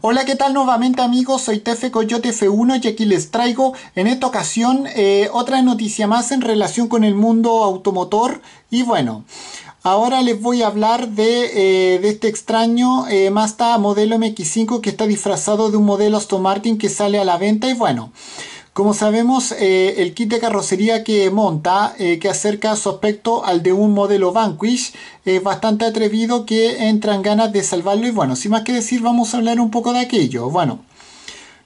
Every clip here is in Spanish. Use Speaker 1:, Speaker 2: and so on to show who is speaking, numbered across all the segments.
Speaker 1: Hola, ¿qué tal nuevamente amigos? Soy Tefe Coyote F1 y aquí les traigo en esta ocasión eh, otra noticia más en relación con el mundo automotor. Y bueno, ahora les voy a hablar de, eh, este extraño eh, Mazda modelo MX5 que está disfrazado de un modelo Aston Martin que sale a la venta. Y bueno... Como sabemos, eh, el kit de carrocería que monta, eh, que acerca su aspecto al de un modelo Vanquish, es bastante atrevido que entran ganas de salvarlo y bueno, sin más que decir, vamos a hablar un poco de aquello. Bueno,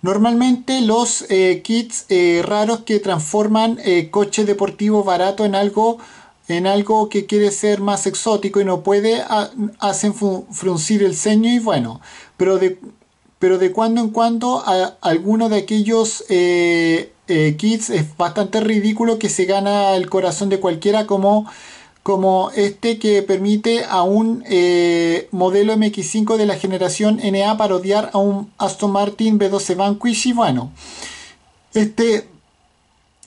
Speaker 1: Normalmente los eh, kits raros que transforman coche deportivo barato en algo, en algo que quiere ser más exótico y no puede, ah, hacen fruncir el ceño y bueno, pero de, pero de cuando en cuando a, alguno de aquellos eh, eh, kits es bastante ridículo que se gana el corazón de cualquiera como, como este que permite a un eh, modelo MX5 de la generación NA parodiar a un Aston Martin B12 Vanquish y bueno, este,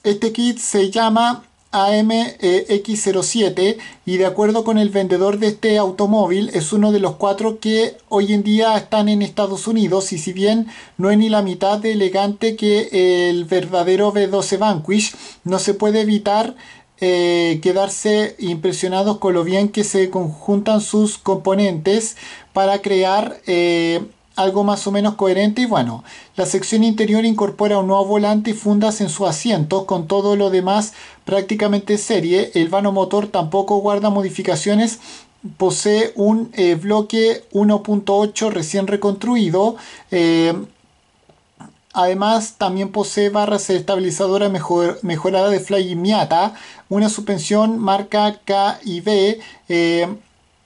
Speaker 1: este kit se llama AMX07 e y de acuerdo con el vendedor de este automóvil es uno de los cuatro que hoy en día están en Estados Unidos y si bien no es ni la mitad de elegante que el verdadero V12 Vanquish no se puede evitar eh, quedarse impresionados con lo bien que se conjuntan sus componentes para crear eh, algo más o menos coherente y bueno, la sección interior incorpora un nuevo volante y fundas en su asiento, con todo lo demás prácticamente serie, el vano motor tampoco guarda modificaciones, posee un eh, bloque 1.8 recién reconstruido, eh, Además, también posee barras estabilizadoras mejor, mejorada de Fly Miata, una suspensión marca K y B, eh,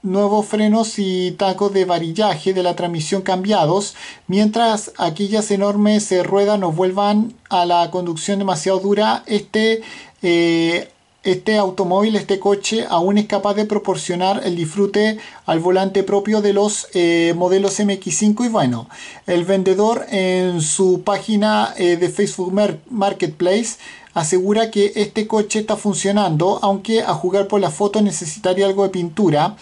Speaker 1: nuevos frenos y tacos de varillaje de la transmisión cambiados, mientras aquellas enormes eh, ruedas nos vuelvan a la conducción demasiado dura, este, eh, este automóvil, este coche, aún es capaz de proporcionar el disfrute al volante propio de los eh, modelos MX5 y bueno, el vendedor en su página de Facebook Marketplace asegura que este coche está funcionando, aunque a jugar por la foto necesitaría algo de pintura.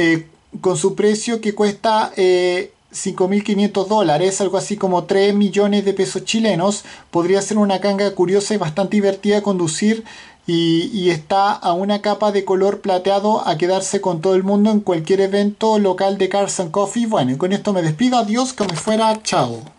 Speaker 1: Eh, con su precio que cuesta 5.500 eh, dólares, algo así como 3 millones de pesos chilenos. Podría ser una canga curiosa y bastante divertida de conducir y, está a una capa de color plateado a quedarse con todo el mundo en cualquier evento local de Cars and Coffee. Bueno, y con esto me despido, adiós, que me fuera, chao.